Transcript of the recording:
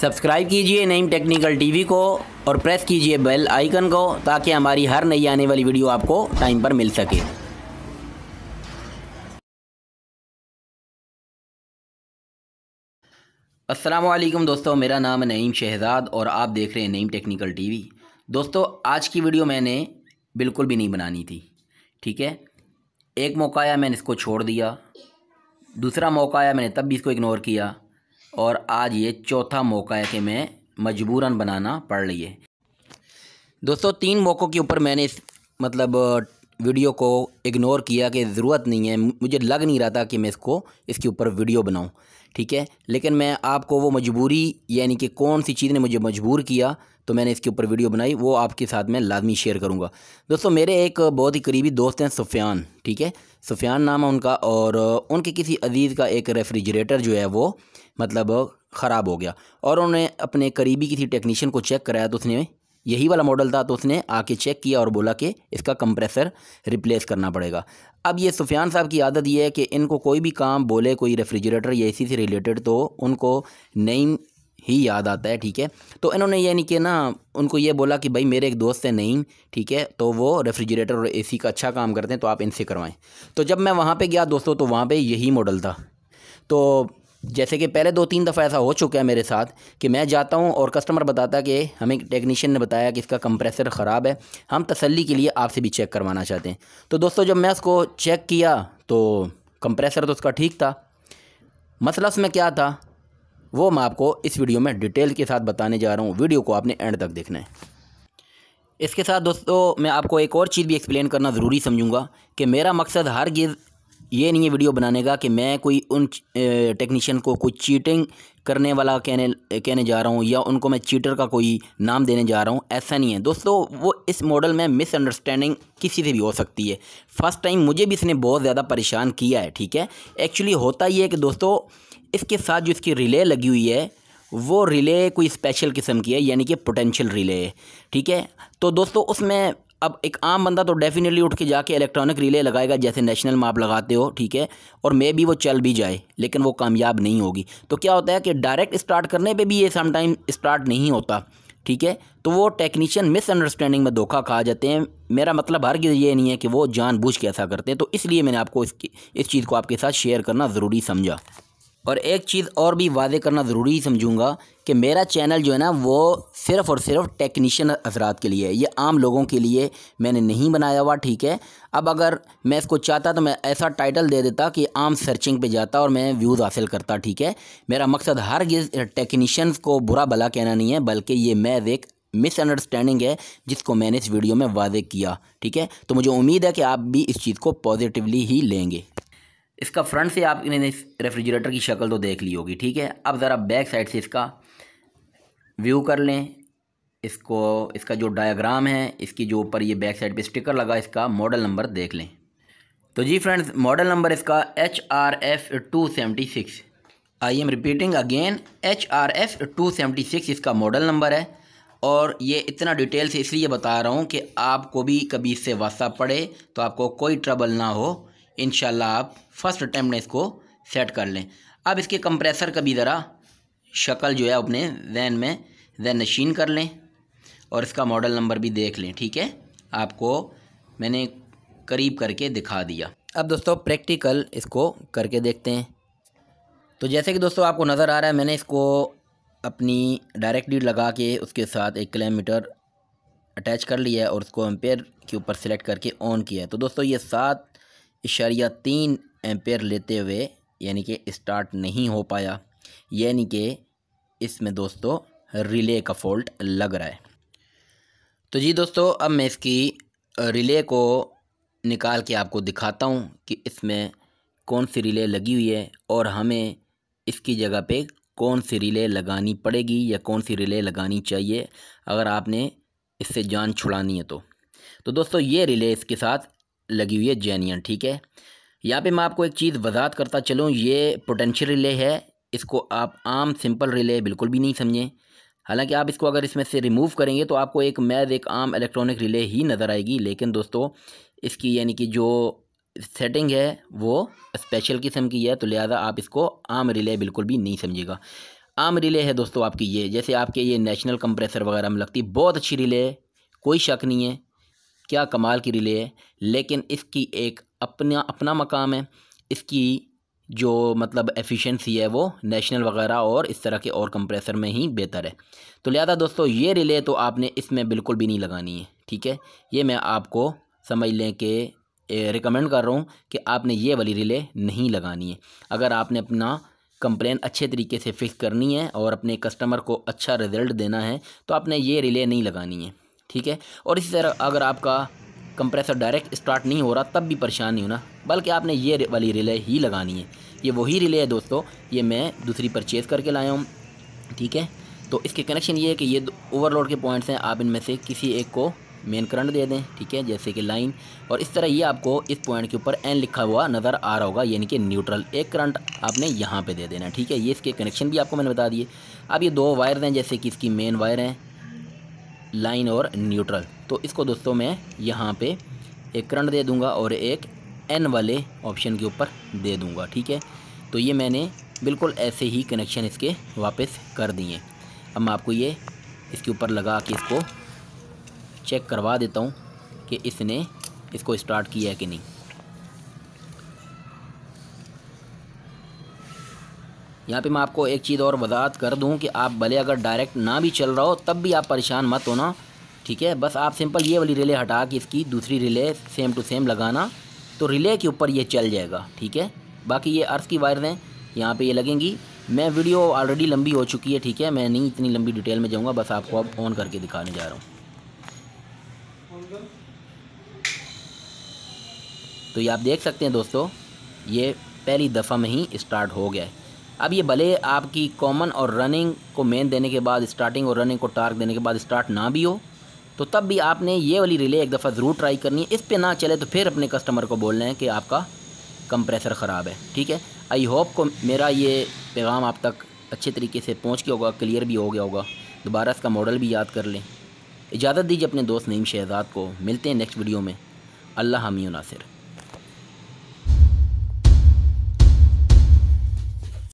subscribe कीजिए Naeem technical TV को और प्रेस कीजिए बेल आइकन को ताकि हमारी हर नई आने वाली वीडियो आपको टाइम पर मिल सके असलम दोस्तों मेरा नाम है नईम शहजाद और आप देख रहे हैं नईम टेक्निकल टीवी दोस्तों आज की वीडियो मैंने बिल्कुल भी नहीं बनानी थी ठीक है एक मौका आया मैंने इसको छोड़ दिया दूसरा मौका आया मैंने तब भी इसको इग्नोर किया और आज ये चौथा मौका है कि मैं मजबूरन बनाना पड़ रही है दोस्तों तीन मौक़ों के ऊपर मैंने इस मतलब वीडियो को इग्नोर किया कि ज़रूरत नहीं है मुझे लग नहीं रहा था कि मैं इसको इसके ऊपर वीडियो बनाऊं ठीक है लेकिन मैं आपको वो मजबूरी यानी कि कौन सी चीज़ ने मुझे मजबूर किया तो मैंने इसके ऊपर वीडियो बनाई वो आपके साथ मैं लाजमी शेयर करूँगा दोस्तों मेरे एक बहुत ही करीबी दोस्त हैं सुफियान ठीक है सुफियान नाम है उनका और उनके किसी अजीज़ का एक रेफ्रिजरेटर जो है वो मतलब ख़राब हो गया और उन्होंने अपने करीबी किसी टेक्नीशियन को चेक कराया तो उसने यही वाला मॉडल था तो उसने आके चेक किया और बोला कि इसका कंप्रेसर रिप्लेस करना पड़ेगा अब ये सुफियान साहब की आदत ये है कि इनको कोई भी काम बोले कोई रेफ्रिजरेटर या इसी से रिलेटेड तो उनको नईम ही याद आता है ठीक है तो इन्होंने यानी कि ना उनको ये बोला कि भाई मेरे एक दोस्त है नहीं ठीक है तो वो रेफ्रिजरेटर और एसी का अच्छा काम करते हैं तो आप इनसे करवाएं तो जब मैं वहाँ पे गया दोस्तों तो वहाँ पे यही मॉडल था तो जैसे कि पहले दो तीन दफ़ा ऐसा हो चुका है मेरे साथ कि मैं जाता हूँ और कस्टमर बताता कि हमें टेक्नीशियन ने बताया कि इसका कंप्रेसर ख़राब है हम तसल्ली के लिए आपसे भी चेक करवाना चाहते हैं तो दोस्तों जब मैं उसको चेक किया तो कंप्रेसर तो उसका ठीक था मसला उसमें क्या था वो मैं आपको इस वीडियो में डिटेल के साथ बताने जा रहा हूँ वीडियो को आपने एंड तक देखना है इसके साथ दोस्तों मैं आपको एक और चीज़ भी एक्सप्लेन करना ज़रूरी समझूंगा कि मेरा मकसद हर गिज़ ये नहीं है वीडियो बनाने का कि मैं कोई उन टेक्नीशियन को कोई चीटिंग करने वाला कहने कहने जा रहा हूँ या उनको मैं चीटर का कोई नाम देने जा रहा हूँ ऐसा नहीं है दोस्तों वो इस मॉडल में मिसअंडरस्टैंडिंग किसी से भी हो सकती है फ़र्स्ट टाइम मुझे भी इसने बहुत ज़्यादा परेशान किया है ठीक है एक्चुअली होता ही है कि दोस्तों इसके साथ जो इसकी रिले लगी हुई है वो रिले कोई स्पेशल किस्म की है यानी कि पोटेंशियल रिले है ठीक है तो दोस्तों उसमें अब एक आम बंदा तो डेफिनेटली उठ के जाके इलेक्ट्रॉनिक रिले लगाएगा जैसे नेशनल माप लगाते हो ठीक है और मे भी वो चल भी जाए लेकिन वो कामयाब नहीं होगी तो क्या होता है कि डायरेक्ट स्टार्ट करने पे भी ये समटाइम स्टार्ट नहीं होता ठीक है तो वो टेक्नीशियन मिसअंडरस्टैंडिंग में धोखा खा जाते हैं मेरा मतलब हर ये नहीं है कि वो जानबूझ के ऐसा करते हैं तो इसलिए मैंने आपको इसकी इस चीज़ को आपके साथ शेयर करना ज़रूरी समझा और एक चीज़ और भी वादे करना ज़रूरी समझूंगा कि मेरा चैनल जो है ना वो सिर्फ़ और सिर्फ टेक्नीशियन हजरात के लिए है ये आम लोगों के लिए मैंने नहीं बनाया हुआ ठीक है अब अगर मैं इसको चाहता तो मैं ऐसा टाइटल दे देता कि आम सर्चिंग पे जाता और मैं व्यूज़ हासिल करता ठीक है मेरा मकसद हर टेक्नीशियंस को बुरा भला कहना नहीं है बल्कि ये मैज़ एक मिसअंडरस्टैंडिंग है जिसको मैंने इस वीडियो में वाजे किया ठीक है तो मुझे उम्मीद है कि आप भी इस चीज़ को पॉजिटिवली ही लेंगे इसका फ्रंट से आप इन्हें रेफ्रिजरेटर की शक्ल तो देख ली होगी ठीक है अब ज़रा बैक साइड से इसका व्यू कर लें इसको इसका जो डायग्राम है इसकी जो ऊपर ये बैक साइड पे स्टिकर लगा इसका मॉडल नंबर देख लें तो जी फ्रेंड्स मॉडल नंबर इसका H R F two seventy six I am repeating again H R F two seventy six इसका मॉडल नंबर है और ये इतना डिटेल से इसलिए बता रहा हूँ कि आपको भी कभी इससे वास्ता पड़े तो आपको कोई ट्रबल ना हो इन आप फर्स्ट अटैम्प्ट इसको सेट कर लें अब इसके कंप्रेसर का भी ज़रा शक्ल जो है अपने जहन में जहन नशीन कर लें और इसका मॉडल नंबर भी देख लें ठीक है आपको मैंने करीब करके दिखा दिया अब दोस्तों प्रैक्टिकल इसको करके देखते हैं तो जैसे कि दोस्तों आपको नज़र आ रहा है मैंने इसको अपनी डायरेक्टली लगा के उसके साथ एक किलोमीटर अटैच कर लिया है और उसको एम्पेयर के ऊपर सेलेक्ट करके ऑन किया है तो दोस्तों ये सात इशारिया तीन एम्पेयर लेते हुए यानी कि स्टार्ट नहीं हो पाया यानी कि इसमें दोस्तों रिले का फॉल्ट लग रहा है तो जी दोस्तों अब मैं इसकी रिले को निकाल के आपको दिखाता हूँ कि इसमें कौन सी रिले लगी हुई है और हमें इसकी जगह पे कौन सी रिले लगानी पड़ेगी या कौन सी रिले लगानी चाहिए अगर आपने इससे जान छुड़ानी है तो तो दोस्तों ये रिले इसके साथ लगी हुई है जैनियन ठीक है यहाँ पे मैं आपको एक चीज़ वजात करता चलूँ ये पोटेंशियल रिले है इसको आप आम सिंपल रिले बिल्कुल भी नहीं समझें हालांकि आप इसको अगर इसमें से रिमूव करेंगे तो आपको एक मैज़ एक आम इलेक्ट्रॉनिक रिले ही नज़र आएगी लेकिन दोस्तों इसकी यानी कि जो सेटिंग है वो स्पेशल किस्म की है तो लिहाजा आप इसको आम रिले बिल्कुल भी नहीं समझिएगा आम रिले है दोस्तों आपकी ये जैसे आपके ये नेशनल कंप्रेसर वगैरह में लगती बहुत अच्छी रिले है कोई शक नहीं है क्या कमाल की रिले है लेकिन इसकी एक अपना अपना मकाम है इसकी जो मतलब एफिशिएंसी है वो नेशनल वगैरह और इस तरह के और कंप्रेसर में ही बेहतर है तो लिहाजा दोस्तों ये रिले तो आपने इसमें बिल्कुल भी नहीं लगानी है ठीक है ये मैं आपको समझ लें कि रिकमेंड कर रहा हूँ कि आपने ये वाली रिले नहीं लगानी है अगर आपने अपना कंप्लेन अच्छे तरीके से फिक्स करनी है और अपने कस्टमर को अच्छा रिज़ल्ट देना है तो आपने ये रिले नहीं लगानी है ठीक है और इसी तरह अगर आपका कंप्रेसर डायरेक्ट स्टार्ट नहीं हो रहा तब भी परेशान नहीं होना बल्कि आपने ये वाली रिले ही लगानी है ये वही रिले है दोस्तों ये मैं दूसरी परचेज़ करके लाया हूँ ठीक है तो इसके कनेक्शन ये है कि ये ओवरलोड के पॉइंट्स हैं आप इनमें से किसी एक को मेन करंट दे दें ठीक है जैसे कि लाइन और इस तरह ये आपको इस पॉइंट के ऊपर एन लिखा हुआ नज़र आ रहा होगा यानी कि न्यूट्रल एक करंट आपने यहाँ पे दे देना ठीक है ये इसके कनेक्शन भी आपको मैंने बता दिए अब ये दो वायर हैं जैसे कि इसकी मेन वायर हैं लाइन और न्यूट्रल तो इसको दोस्तों मैं यहाँ पे एक करंट दे दूँगा और एक एन वाले ऑप्शन के ऊपर दे दूँगा ठीक है तो ये मैंने बिल्कुल ऐसे ही कनेक्शन इसके वापस कर दिए अब मैं आपको ये इसके ऊपर लगा के इसको चेक करवा देता हूँ कि इसने इसको स्टार्ट किया है कि नहीं यहाँ पे मैं आपको एक चीज़ और वजात कर दूँ कि आप भले अगर डायरेक्ट ना भी चल रहा हो तब भी आप परेशान मत होना ठीक है बस आप सिंपल ये वाली रिले हटा के इसकी दूसरी रिले सेम टू सेम लगाना तो रिले के ऊपर ये चल जाएगा ठीक है बाकी ये अर्थ की वायर हैं यहाँ पर ये लगेंगी मैं वीडियो ऑलरेडी लंबी हो चुकी है ठीक है मैं नहीं इतनी लंबी डिटेल में जाऊँगा बस आपको अब ऑन करके दिखाने जा रहा हूँ तो ये आप देख सकते हैं दोस्तों ये पहली दफ़ा में ही स्टार्ट हो गया है अब ये भले आपकी कॉमन और रनिंग को मेन देने के बाद स्टार्टिंग और रनिंग को टार्क देने के बाद स्टार्ट ना भी हो तो तब भी आपने ये वाली रिले एक दफ़ा ज़रूर ट्राई करनी है इस पर ना चले तो फिर अपने कस्टमर को बोलना है कि आपका कंप्रेसर ख़राब है ठीक है आई होप को मेरा ये पैगाम आप तक अच्छे तरीके से पहुँच गया होगा क्लियर भी हो गया होगा दोबारा इसका मॉडल भी याद कर लें इजाज़त दीजिए अपने दोस्त नईम शहजाद को मिलते हैं नेक्स्ट वीडियो में अल्लाह हमी नासिर